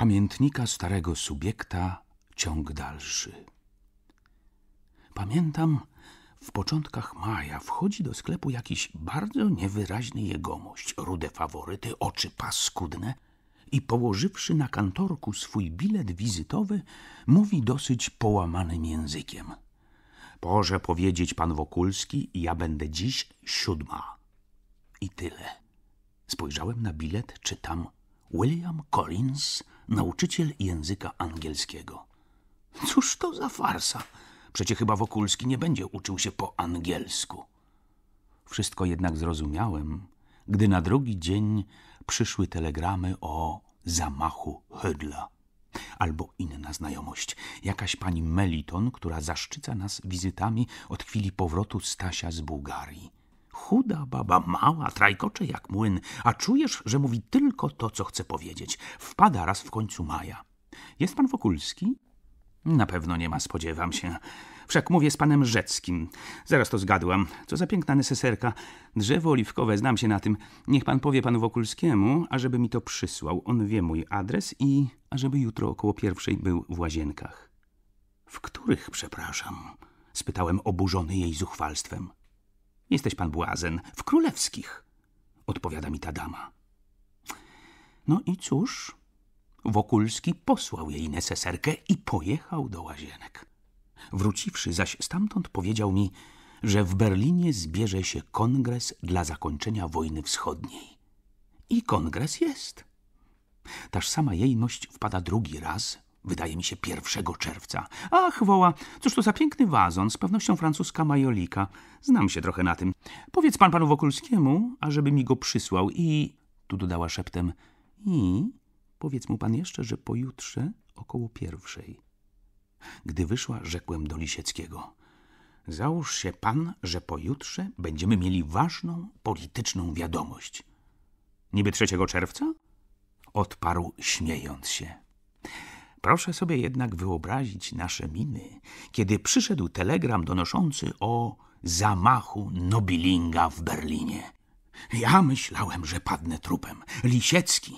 pamiętnika starego subiekta ciąg dalszy. Pamiętam, w początkach maja wchodzi do sklepu jakiś bardzo niewyraźny jegomość, rude faworyty, oczy paskudne i położywszy na kantorku swój bilet wizytowy, mówi dosyć połamanym językiem. Może powiedzieć pan Wokulski, ja będę dziś siódma. I tyle. Spojrzałem na bilet, czytam William Collins – nauczyciel języka angielskiego. Cóż to za farsa? Przecie chyba Wokulski nie będzie uczył się po angielsku. Wszystko jednak zrozumiałem, gdy na drugi dzień przyszły telegramy o zamachu Hydla. Albo inna znajomość. Jakaś pani Meliton, która zaszczyca nas wizytami od chwili powrotu Stasia z Bułgarii. Chuda baba, mała, trajkocze jak młyn, a czujesz, że mówi tylko to, co chce powiedzieć. Wpada raz w końcu maja. Jest pan Wokulski? Na pewno nie ma, spodziewam się. Wszak mówię z panem Rzeckim. Zaraz to zgadłam. Co za piękna neseserka. Drzewo oliwkowe, znam się na tym. Niech pan powie panu Wokulskiemu, ażeby mi to przysłał. On wie mój adres i ażeby jutro około pierwszej był w łazienkach. W których, przepraszam? spytałem oburzony jej zuchwalstwem. Jesteś pan błazen. W królewskich, odpowiada mi ta dama. No i cóż? Wokulski posłał jej neseserkę i pojechał do łazienek. Wróciwszy zaś stamtąd powiedział mi, że w Berlinie zbierze się kongres dla zakończenia wojny wschodniej. I kongres jest. Taż sama jejność wpada drugi raz wydaje mi się, 1 czerwca. Ach, woła, cóż to za piękny wazon, z pewnością francuska majolika. Znam się trochę na tym. Powiedz pan panu Wokulskiemu, ażeby mi go przysłał i... Tu dodała szeptem. I powiedz mu pan jeszcze, że pojutrze około pierwszej. Gdy wyszła, rzekłem do Lisieckiego. Załóż się pan, że pojutrze będziemy mieli ważną polityczną wiadomość. Niby 3 czerwca? Odparł śmiejąc się. Proszę sobie jednak wyobrazić nasze miny, kiedy przyszedł telegram donoszący o zamachu Nobilinga w Berlinie. Ja myślałem, że padnę trupem. Lisiecki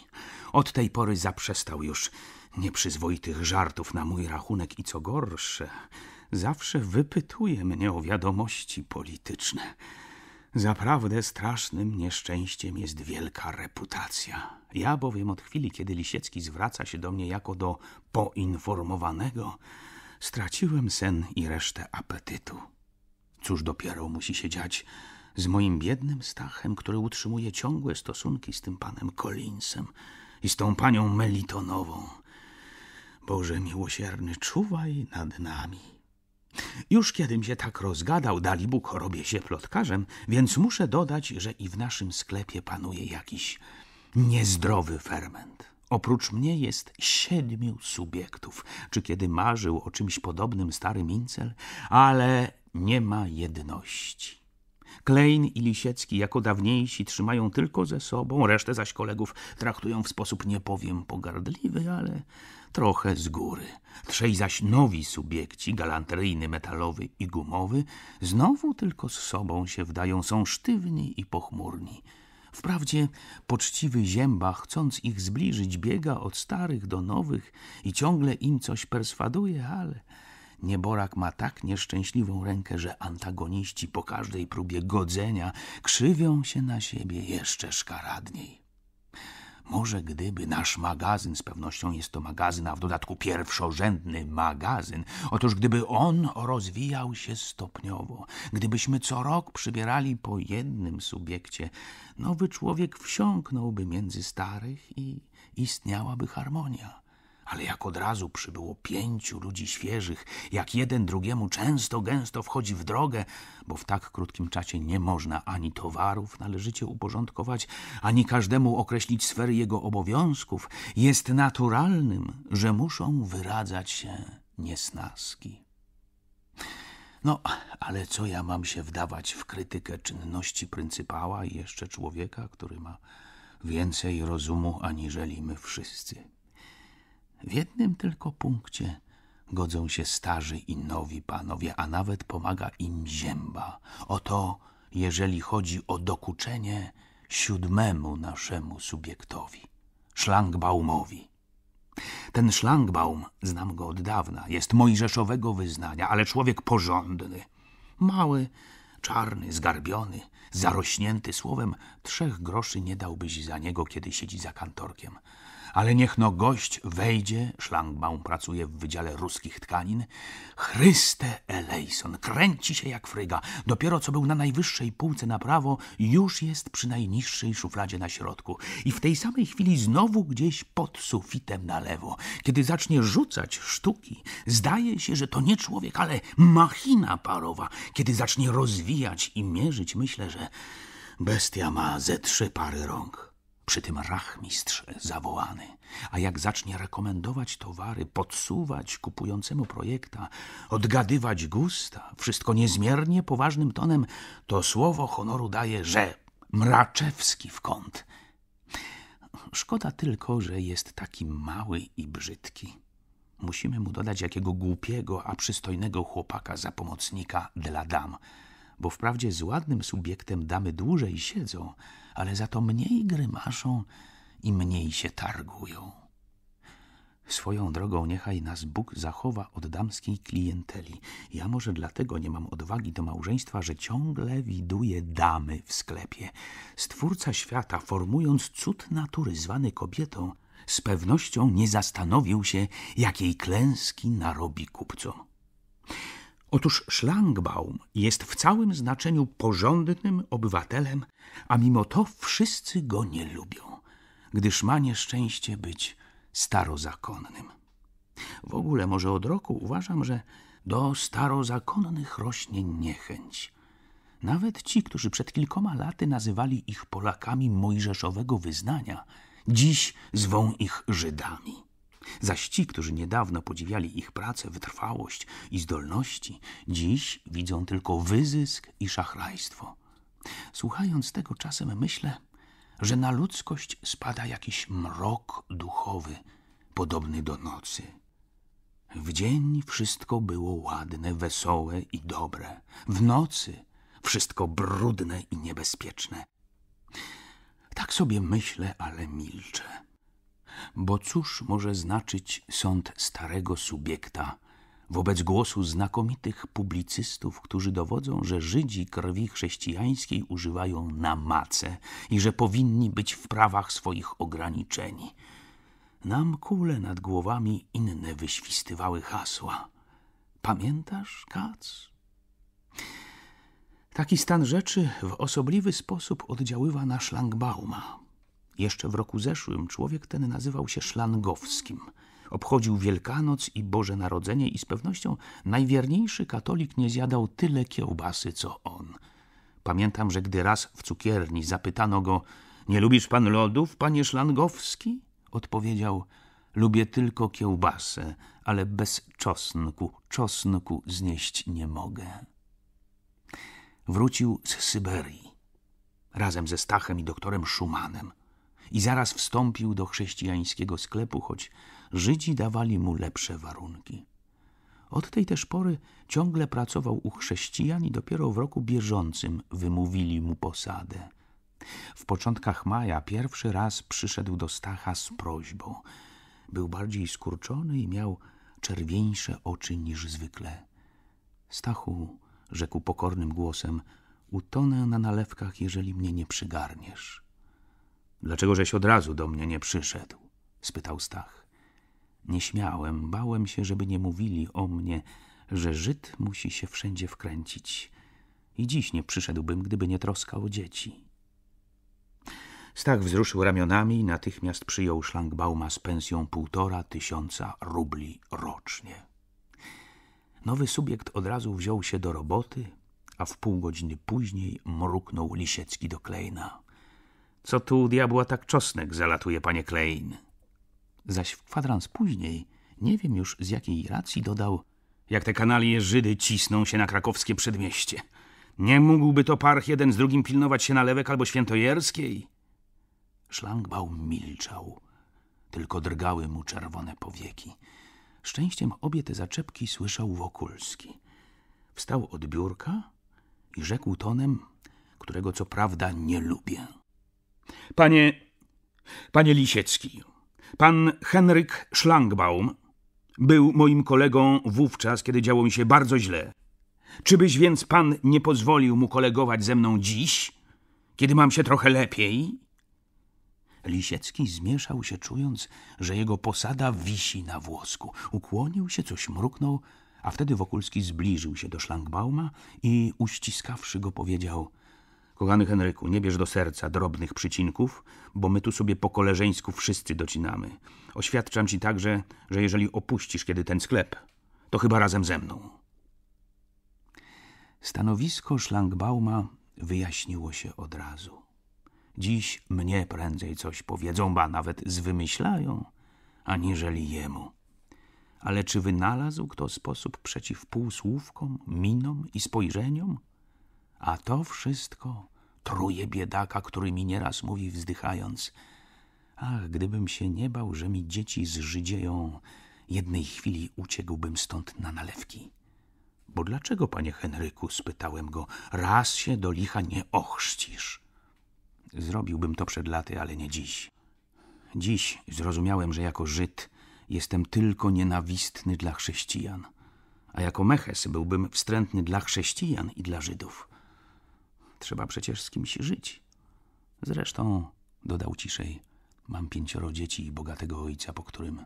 od tej pory zaprzestał już nieprzyzwoitych żartów na mój rachunek i co gorsze, zawsze wypytuje mnie o wiadomości polityczne. Zaprawdę strasznym nieszczęściem jest wielka reputacja. Ja bowiem od chwili, kiedy Lisiecki zwraca się do mnie jako do poinformowanego, straciłem sen i resztę apetytu. Cóż dopiero musi się dziać z moim biednym Stachem, który utrzymuje ciągłe stosunki z tym panem Collinsem i z tą panią Melitonową. Boże miłosierny, czuwaj nad nami. Już kiedym się tak rozgadał, dalibóg robię się plotkarzem, więc muszę dodać, że i w naszym sklepie panuje jakiś niezdrowy ferment. Oprócz mnie jest siedmiu subiektów. Czy kiedy marzył o czymś podobnym stary Mincel? Ale nie ma jedności. Klein i Lisiecki jako dawniejsi trzymają tylko ze sobą, resztę zaś kolegów traktują w sposób nie powiem pogardliwy, ale trochę z góry. Trzej zaś nowi subiekci, galanteryjny, metalowy i gumowy, znowu tylko z sobą się wdają, są sztywni i pochmurni. Wprawdzie poczciwy zięba, chcąc ich zbliżyć, biega od starych do nowych i ciągle im coś perswaduje, ale nieborak ma tak nieszczęśliwą rękę, że antagoniści po każdej próbie godzenia krzywią się na siebie jeszcze szkaradniej. Może gdyby nasz magazyn, z pewnością jest to magazyn, a w dodatku pierwszorzędny magazyn, otóż gdyby on rozwijał się stopniowo, gdybyśmy co rok przybierali po jednym subiekcie, nowy człowiek wsiąknąłby między starych i istniałaby harmonia ale jak od razu przybyło pięciu ludzi świeżych, jak jeden drugiemu często, gęsto wchodzi w drogę, bo w tak krótkim czasie nie można ani towarów należycie uporządkować, ani każdemu określić sfery jego obowiązków, jest naturalnym, że muszą wyradzać się niesnaski. No, ale co ja mam się wdawać w krytykę czynności pryncypała i jeszcze człowieka, który ma więcej rozumu aniżeli my wszyscy? W jednym tylko punkcie godzą się starzy i nowi panowie, a nawet pomaga im zięba. Oto, jeżeli chodzi o dokuczenie siódmemu naszemu subiektowi, szlangbaumowi. Ten szlangbaum, znam go od dawna, jest mojżeszowego wyznania, ale człowiek porządny. Mały, czarny, zgarbiony, zarośnięty słowem, trzech groszy nie dałbyś za niego, kiedy siedzi za kantorkiem ale niech no gość wejdzie, szlangbaum pracuje w wydziale ruskich tkanin. Chryste Elejson, kręci się jak fryga. Dopiero co był na najwyższej półce na prawo, już jest przy najniższej szufladzie na środku. I w tej samej chwili znowu gdzieś pod sufitem na lewo. Kiedy zacznie rzucać sztuki, zdaje się, że to nie człowiek, ale machina parowa. Kiedy zacznie rozwijać i mierzyć, myślę, że bestia ma ze trzy pary rąk. Przy tym rachmistrz zawołany, a jak zacznie rekomendować towary, podsuwać kupującemu projekta, odgadywać gusta, wszystko niezmiernie poważnym tonem, to słowo honoru daje, że Mraczewski w kąt. Szkoda tylko, że jest taki mały i brzydki. Musimy mu dodać jakiego głupiego, a przystojnego chłopaka za pomocnika dla dam bo wprawdzie z ładnym subiektem damy dłużej siedzą, ale za to mniej grymaszą i mniej się targują. Swoją drogą niechaj nas Bóg zachowa od damskiej klienteli. Ja może dlatego nie mam odwagi do małżeństwa, że ciągle widuję damy w sklepie. Stwórca świata, formując cud natury zwany kobietą, z pewnością nie zastanowił się, jakiej klęski narobi kupcom. Otóż Szlangbaum jest w całym znaczeniu porządnym obywatelem, a mimo to wszyscy go nie lubią, gdyż ma nieszczęście być starozakonnym. W ogóle może od roku uważam, że do starozakonnych rośnie niechęć. Nawet ci, którzy przed kilkoma laty nazywali ich Polakami mojżeszowego wyznania, dziś zwą ich Żydami. Zaś ci, którzy niedawno podziwiali ich pracę, wytrwałość i zdolności, dziś widzą tylko wyzysk i szachrajstwo. Słuchając tego czasem myślę, że na ludzkość spada jakiś mrok duchowy, podobny do nocy. W dzień wszystko było ładne, wesołe i dobre. W nocy wszystko brudne i niebezpieczne. Tak sobie myślę, ale milczę bo cóż może znaczyć sąd starego subiekta wobec głosu znakomitych publicystów, którzy dowodzą, że Żydzi krwi chrześcijańskiej używają na mace i że powinni być w prawach swoich ograniczeni. Nam kule nad głowami inne wyświstywały hasła. Pamiętasz, Kac? Taki stan rzeczy w osobliwy sposób oddziaływa na szlangbauma. Jeszcze w roku zeszłym człowiek ten nazywał się szlangowskim. Obchodził Wielkanoc i Boże Narodzenie i z pewnością najwierniejszy katolik nie zjadał tyle kiełbasy, co on. Pamiętam, że gdy raz w cukierni zapytano go – Nie lubisz pan lodów, panie szlangowski? Odpowiedział – Lubię tylko kiełbasę, ale bez czosnku, czosnku znieść nie mogę. Wrócił z Syberii razem ze Stachem i doktorem Szumanem – i zaraz wstąpił do chrześcijańskiego sklepu, choć Żydzi dawali mu lepsze warunki. Od tej też pory ciągle pracował u chrześcijan i dopiero w roku bieżącym wymówili mu posadę. W początkach maja pierwszy raz przyszedł do Stacha z prośbą. Był bardziej skurczony i miał czerwieńsze oczy niż zwykle. Stachu, rzekł pokornym głosem, utonę na nalewkach, jeżeli mnie nie przygarniesz. Dlaczego żeś od razu do mnie nie przyszedł? spytał Stach. Nie śmiałem, bałem się, żeby nie mówili o mnie, że Żyd musi się wszędzie wkręcić. I dziś nie przyszedłbym, gdyby nie troska o dzieci. Stach wzruszył ramionami i natychmiast przyjął szlangbauma z pensją półtora tysiąca rubli rocznie. Nowy subjekt od razu wziął się do roboty, a w pół godziny później mruknął Lisiecki do Klejna. Co tu u diabła tak czosnek zalatuje, panie Klein? Zaś w kwadrans później, nie wiem już z jakiej racji dodał, jak te kanalie Żydy cisną się na krakowskie przedmieście. Nie mógłby to parch jeden z drugim pilnować się nalewek albo świętojerskiej? Szlangbaum milczał, tylko drgały mu czerwone powieki. Szczęściem obie te zaczepki słyszał Wokulski. Wstał od biurka i rzekł tonem, którego co prawda nie lubię. Panie, panie Lisiecki, pan Henryk Szlangbaum był moim kolegą wówczas, kiedy działo mi się bardzo źle. Czybyś więc pan nie pozwolił mu kolegować ze mną dziś, kiedy mam się trochę lepiej? Lisiecki zmieszał się, czując, że jego posada wisi na włosku. Ukłonił się, coś mruknął, a wtedy Wokulski zbliżył się do szlangbauma i uściskawszy go powiedział – Kochany Henryku, nie bierz do serca drobnych przycinków, bo my tu sobie po koleżeńsku wszyscy docinamy. Oświadczam ci także, że jeżeli opuścisz kiedy ten sklep, to chyba razem ze mną. Stanowisko szlangbauma wyjaśniło się od razu. Dziś mnie prędzej coś powiedzą, ba nawet zwymyślają, aniżeli jemu. Ale czy wynalazł kto sposób przeciw półsłówkom, minom i spojrzeniom? A to wszystko truje biedaka, który mi nieraz mówi wzdychając. Ach, gdybym się nie bał, że mi dzieci zżydzieją, jednej chwili uciekłbym stąd na nalewki. Bo dlaczego, panie Henryku, spytałem go, raz się do licha nie ochrzcisz? Zrobiłbym to przed laty, ale nie dziś. Dziś zrozumiałem, że jako Żyd jestem tylko nienawistny dla chrześcijan, a jako Meches byłbym wstrętny dla chrześcijan i dla Żydów. Trzeba przecież z kimś żyć. Zresztą, dodał ciszej, mam pięcioro dzieci i bogatego ojca, po którym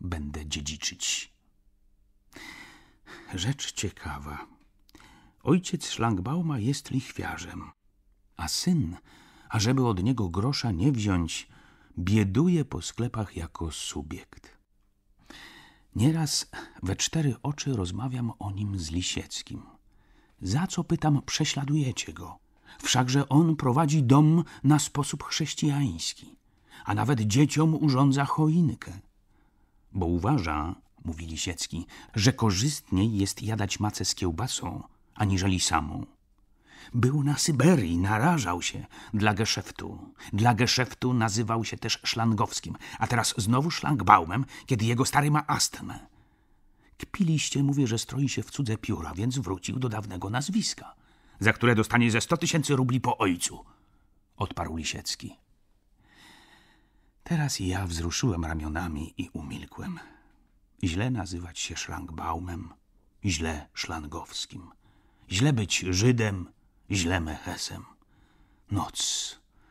będę dziedziczyć. Rzecz ciekawa. Ojciec Szlangbauma jest lichwiarzem, a syn, ażeby od niego grosza nie wziąć, bieduje po sklepach jako subiekt. Nieraz we cztery oczy rozmawiam o nim z Lisieckim. Za co pytam, prześladujecie go? Wszakże on prowadzi dom na sposób chrześcijański, a nawet dzieciom urządza choinkę. Bo uważa, mówi Lisiecki, że korzystniej jest jadać macę z kiełbasą, aniżeli samą. Był na Syberii, narażał się dla geszeftu. Dla geszeftu nazywał się też szlangowskim, a teraz znowu szlangbaumem, kiedy jego stary ma astmę. Kpiliście, mówię, że stroi się w cudze pióra, więc wrócił do dawnego nazwiska – za które dostanie ze sto tysięcy rubli po ojcu, odparł Lisiecki. Teraz ja wzruszyłem ramionami i umilkłem. Źle nazywać się szlangbaumem, źle szlangowskim, źle być Żydem, źle mechesem. Noc,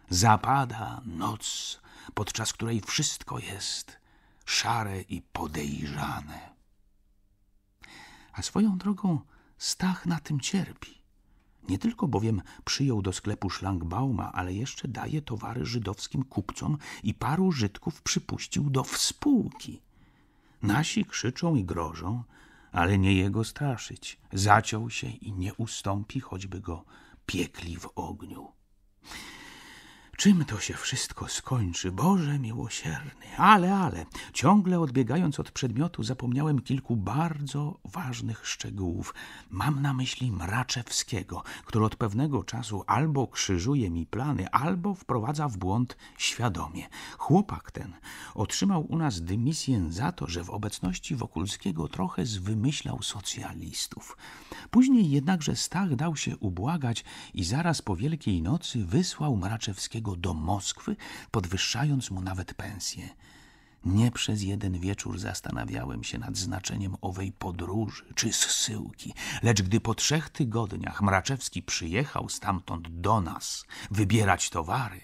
zapada noc, podczas której wszystko jest szare i podejrzane. A swoją drogą Stach na tym cierpi. Nie tylko bowiem przyjął do sklepu szlangbauma, ale jeszcze daje towary żydowskim kupcom i paru Żydków przypuścił do współki. Nasi krzyczą i grożą, ale nie jego straszyć. Zaciął się i nie ustąpi, choćby go piekli w ogniu. Czym to się wszystko skończy, Boże miłosierny? Ale, ale, ciągle odbiegając od przedmiotu, zapomniałem kilku bardzo ważnych szczegółów. Mam na myśli Mraczewskiego, który od pewnego czasu albo krzyżuje mi plany, albo wprowadza w błąd świadomie. Chłopak ten otrzymał u nas dymisję za to, że w obecności Wokulskiego trochę zwymyślał socjalistów. Później jednakże Stach dał się ubłagać i zaraz po Wielkiej Nocy wysłał Mraczewskiego do Moskwy, podwyższając mu nawet pensję. Nie przez jeden wieczór zastanawiałem się nad znaczeniem owej podróży czy zsyłki, lecz gdy po trzech tygodniach Mraczewski przyjechał stamtąd do nas wybierać towary,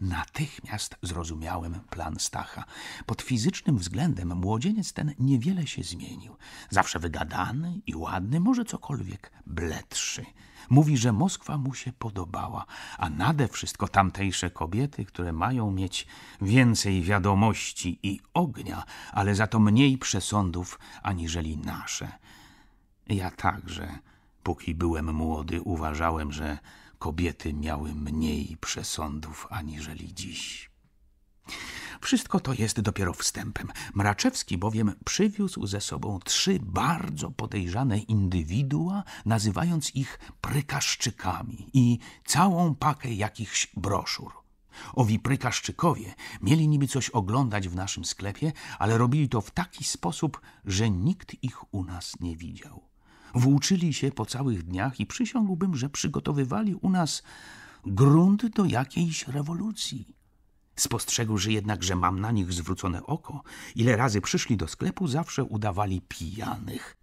natychmiast zrozumiałem plan Stacha. Pod fizycznym względem młodzieniec ten niewiele się zmienił. Zawsze wygadany i ładny, może cokolwiek bledszy. Mówi, że Moskwa mu się podobała, a nade wszystko tamtejsze kobiety, które mają mieć więcej wiadomości i ognia, ale za to mniej przesądów aniżeli nasze. Ja także, póki byłem młody, uważałem, że kobiety miały mniej przesądów aniżeli dziś. Wszystko to jest dopiero wstępem. Mraczewski bowiem przywiózł ze sobą trzy bardzo podejrzane indywidua, nazywając ich prykaszczykami i całą pakę jakichś broszur. Owi prykaszczykowie mieli niby coś oglądać w naszym sklepie, ale robili to w taki sposób, że nikt ich u nas nie widział. Włóczyli się po całych dniach i przysiągłbym, że przygotowywali u nas grunt do jakiejś rewolucji. Spostrzegłszy jednak, że mam na nich zwrócone oko, ile razy przyszli do sklepu, zawsze udawali pijanych.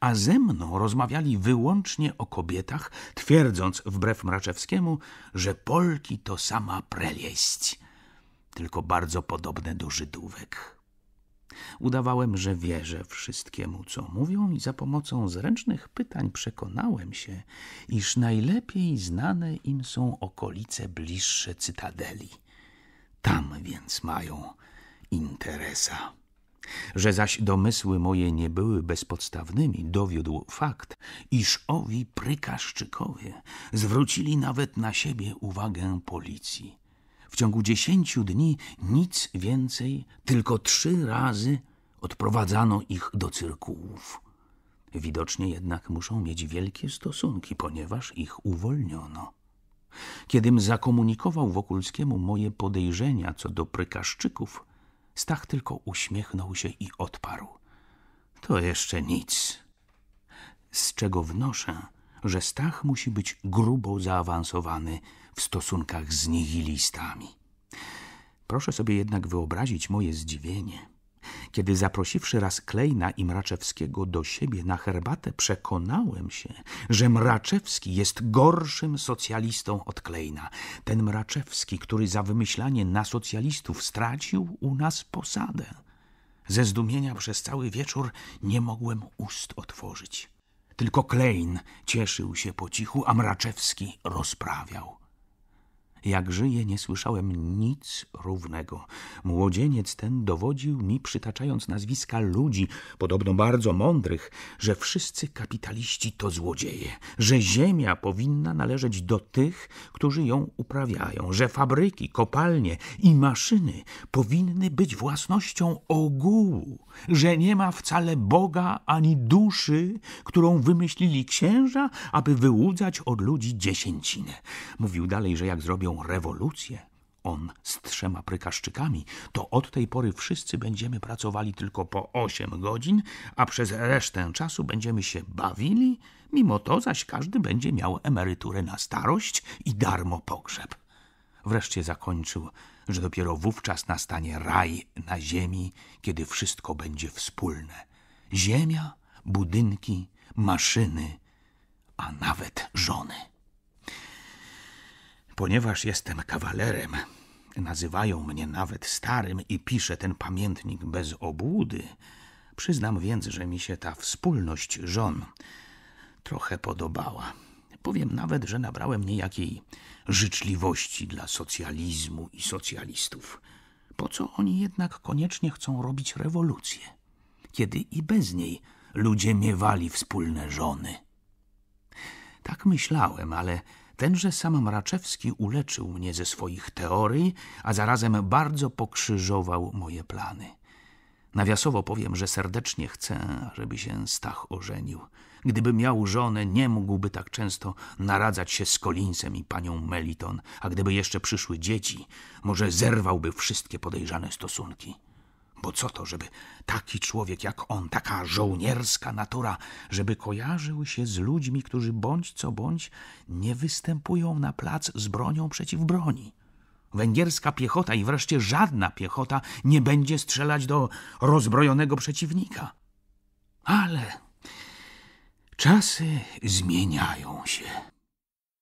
A ze mną rozmawiali wyłącznie o kobietach, twierdząc wbrew Mraczewskiemu, że Polki to sama prelieść, tylko bardzo podobne do Żydówek. Udawałem, że wierzę wszystkiemu, co mówią, i za pomocą zręcznych pytań przekonałem się, iż najlepiej znane im są okolice bliższe cytadeli. Tam więc mają interesa. Że zaś domysły moje nie były bezpodstawnymi, dowiódł fakt, iż owi prykaszczykowie zwrócili nawet na siebie uwagę policji. W ciągu dziesięciu dni nic więcej, tylko trzy razy odprowadzano ich do cyrkułów. Widocznie jednak muszą mieć wielkie stosunki, ponieważ ich uwolniono. Kiedym zakomunikował Wokulskiemu moje podejrzenia co do prykaszczyków, Stach tylko uśmiechnął się i odparł. To jeszcze nic. Z czego wnoszę, że Stach musi być grubo zaawansowany w stosunkach z nihilistami. Proszę sobie jednak wyobrazić moje zdziwienie – kiedy zaprosiwszy raz Klejna i Mraczewskiego do siebie na herbatę, przekonałem się, że Mraczewski jest gorszym socjalistą od Klejna. Ten Mraczewski, który za wymyślanie na socjalistów stracił u nas posadę. Ze zdumienia przez cały wieczór nie mogłem ust otworzyć. Tylko Klein cieszył się po cichu, a Mraczewski rozprawiał. Jak żyję, nie słyszałem nic równego. Młodzieniec ten dowodził mi, przytaczając nazwiska ludzi, podobno bardzo mądrych, że wszyscy kapitaliści to złodzieje, że ziemia powinna należeć do tych, którzy ją uprawiają, że fabryki, kopalnie i maszyny powinny być własnością ogółu, że nie ma wcale Boga ani duszy, którą wymyślili księża, aby wyłudzać od ludzi dziesięcinę. Mówił dalej, że jak zrobią rewolucję, on z trzema prykaszczykami, to od tej pory wszyscy będziemy pracowali tylko po osiem godzin, a przez resztę czasu będziemy się bawili, mimo to zaś każdy będzie miał emeryturę na starość i darmo pogrzeb. Wreszcie zakończył, że dopiero wówczas nastanie raj na ziemi, kiedy wszystko będzie wspólne. Ziemia, budynki, maszyny, a nawet żony. Ponieważ jestem kawalerem, nazywają mnie nawet starym i piszę ten pamiętnik bez obłudy. Przyznam więc, że mi się ta wspólność żon trochę podobała. Powiem nawet, że nabrałem niejakiej życzliwości dla socjalizmu i socjalistów. Po co oni jednak koniecznie chcą robić rewolucję, kiedy i bez niej ludzie miewali wspólne żony? Tak myślałem, ale Tenże sam Mraczewski uleczył mnie ze swoich teorii, a zarazem bardzo pokrzyżował moje plany. Nawiasowo powiem, że serdecznie chcę, żeby się Stach ożenił. Gdyby miał żonę, nie mógłby tak często naradzać się z Kolinsem i panią Meliton, a gdyby jeszcze przyszły dzieci, może zerwałby wszystkie podejrzane stosunki. Bo co to, żeby taki człowiek jak on, taka żołnierska natura, żeby kojarzył się z ludźmi, którzy bądź co bądź nie występują na plac z bronią przeciw broni. Węgierska piechota i wreszcie żadna piechota nie będzie strzelać do rozbrojonego przeciwnika. Ale czasy zmieniają się.